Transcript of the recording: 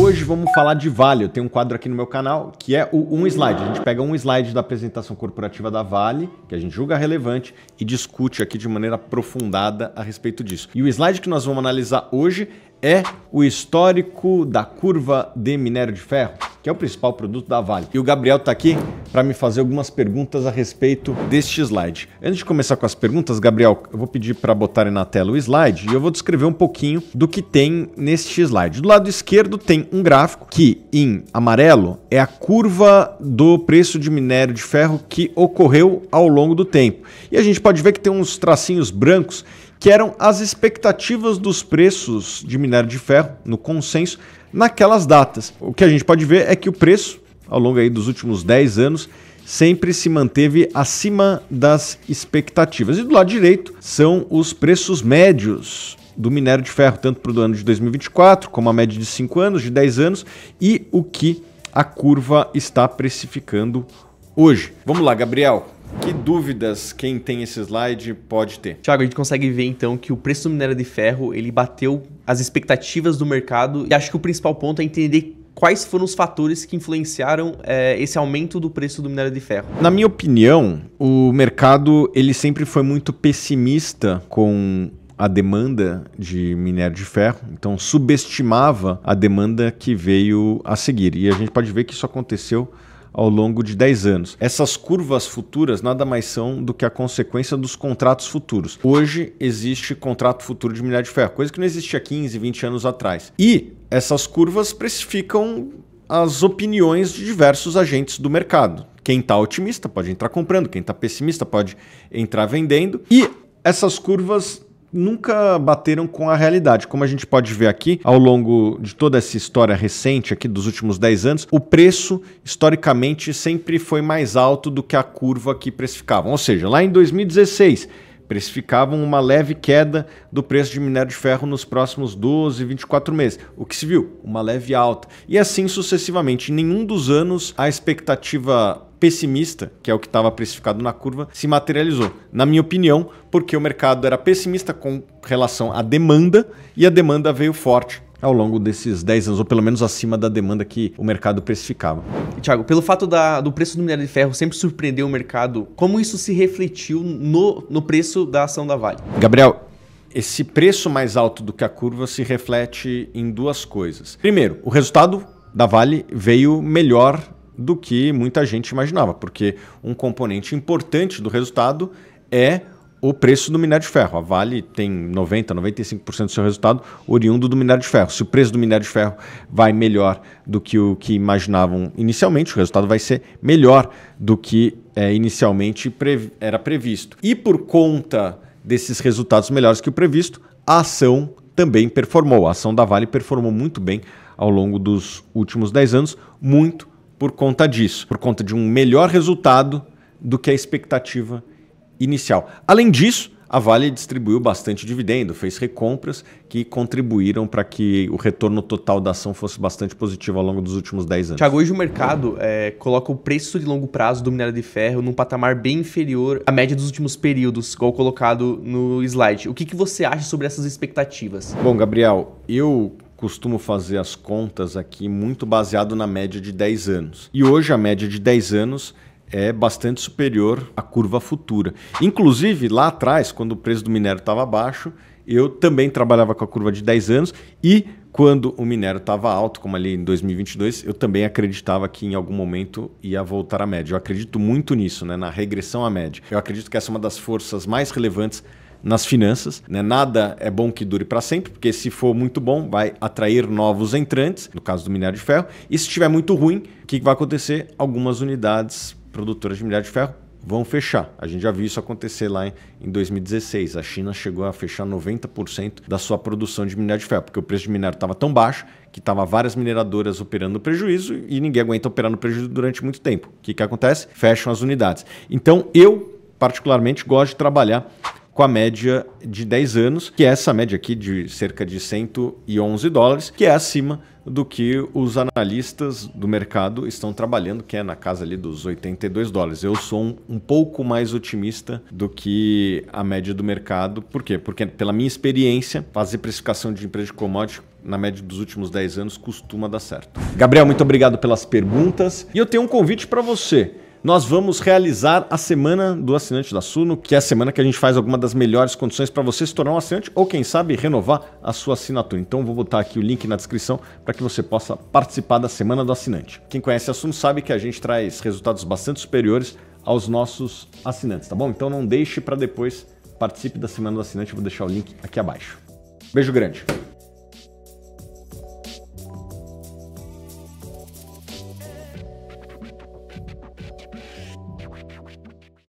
Hoje vamos falar de Vale. Eu tenho um quadro aqui no meu canal que é o um slide. A gente pega um slide da apresentação corporativa da Vale, que a gente julga relevante, e discute aqui de maneira aprofundada a respeito disso. E o slide que nós vamos analisar hoje é o histórico da curva de minério de ferro que é o principal produto da Vale. E o Gabriel está aqui para me fazer algumas perguntas a respeito deste slide. Antes de começar com as perguntas, Gabriel, eu vou pedir para botarem na tela o slide e eu vou descrever um pouquinho do que tem neste slide. Do lado esquerdo tem um gráfico que, em amarelo, é a curva do preço de minério de ferro que ocorreu ao longo do tempo. E a gente pode ver que tem uns tracinhos brancos que eram as expectativas dos preços de minério de ferro no consenso naquelas datas. O que a gente pode ver é que o preço, ao longo aí dos últimos 10 anos, sempre se manteve acima das expectativas. E do lado direito são os preços médios do minério de ferro, tanto para o ano de 2024, como a média de 5 anos, de 10 anos, e o que a curva está precificando hoje. Vamos lá, Gabriel. Que dúvidas quem tem esse slide pode ter? Tiago, a gente consegue ver então que o preço do minério de ferro ele bateu as expectativas do mercado e acho que o principal ponto é entender quais foram os fatores que influenciaram é, esse aumento do preço do minério de ferro? Na minha opinião, o mercado ele sempre foi muito pessimista com a demanda de minério de ferro, então subestimava a demanda que veio a seguir. E a gente pode ver que isso aconteceu ao longo de 10 anos. Essas curvas futuras nada mais são do que a consequência dos contratos futuros. Hoje existe contrato futuro de minério de ferro, coisa que não existia 15, 20 anos atrás. E essas curvas precificam as opiniões de diversos agentes do mercado. Quem está otimista pode entrar comprando, quem está pessimista pode entrar vendendo. E essas curvas nunca bateram com a realidade. Como a gente pode ver aqui, ao longo de toda essa história recente aqui dos últimos 10 anos, o preço historicamente sempre foi mais alto do que a curva que precificavam. Ou seja, lá em 2016, precificavam uma leve queda do preço de minério de ferro nos próximos 12, 24 meses. O que se viu? Uma leve alta. E assim sucessivamente. Em nenhum dos anos a expectativa pessimista, que é o que estava precificado na curva, se materializou. Na minha opinião, porque o mercado era pessimista com relação à demanda e a demanda veio forte ao longo desses 10 anos, ou pelo menos acima da demanda que o mercado precificava. Tiago, Thiago, pelo fato da, do preço do minério de ferro sempre surpreender o mercado, como isso se refletiu no, no preço da ação da Vale? Gabriel, esse preço mais alto do que a curva se reflete em duas coisas. Primeiro, o resultado da Vale veio melhor do que muita gente imaginava, porque um componente importante do resultado é o preço do minério de ferro. A Vale tem 90%, 95% do seu resultado oriundo do minério de ferro. Se o preço do minério de ferro vai melhor do que o que imaginavam inicialmente, o resultado vai ser melhor do que é, inicialmente era previsto. E por conta desses resultados melhores que o previsto, a ação também performou. A ação da Vale performou muito bem ao longo dos últimos 10 anos, muito por conta disso, por conta de um melhor resultado do que a expectativa inicial. Além disso, a Vale distribuiu bastante dividendo, fez recompras que contribuíram para que o retorno total da ação fosse bastante positivo ao longo dos últimos 10 anos. Tiago, hoje o mercado é, coloca o preço de longo prazo do minério de ferro num patamar bem inferior à média dos últimos períodos, igual colocado no slide. O que, que você acha sobre essas expectativas? Bom, Gabriel, eu costumo fazer as contas aqui muito baseado na média de 10 anos. E hoje a média de 10 anos é bastante superior à curva futura. Inclusive, lá atrás, quando o preço do minério estava baixo, eu também trabalhava com a curva de 10 anos e quando o minério estava alto, como ali em 2022, eu também acreditava que em algum momento ia voltar à média. Eu acredito muito nisso, né? na regressão à média. Eu acredito que essa é uma das forças mais relevantes nas finanças. Né? Nada é bom que dure para sempre, porque se for muito bom, vai atrair novos entrantes, no caso do minério de ferro. E se estiver muito ruim, o que vai acontecer? Algumas unidades produtoras de minério de ferro vão fechar. A gente já viu isso acontecer lá em 2016. A China chegou a fechar 90% da sua produção de minério de ferro, porque o preço de minério estava tão baixo que estava várias mineradoras operando no prejuízo e ninguém aguenta operar no prejuízo durante muito tempo. O que, que acontece? Fecham as unidades. Então, eu particularmente gosto de trabalhar com a média de 10 anos, que é essa média aqui de cerca de 111 dólares, que é acima do que os analistas do mercado estão trabalhando, que é na casa ali dos 82 dólares. Eu sou um, um, pouco mais otimista do que a média do mercado. Por quê? Porque pela minha experiência, fazer precificação de empresa de commodity na média dos últimos 10 anos costuma dar certo. Gabriel, muito obrigado pelas perguntas. E eu tenho um convite para você nós vamos realizar a semana do assinante da Suno, que é a semana que a gente faz alguma das melhores condições para você se tornar um assinante ou, quem sabe, renovar a sua assinatura. Então, vou botar aqui o link na descrição para que você possa participar da semana do assinante. Quem conhece a Suno sabe que a gente traz resultados bastante superiores aos nossos assinantes, tá bom? Então, não deixe para depois, participe da semana do assinante, vou deixar o link aqui abaixo. Beijo grande.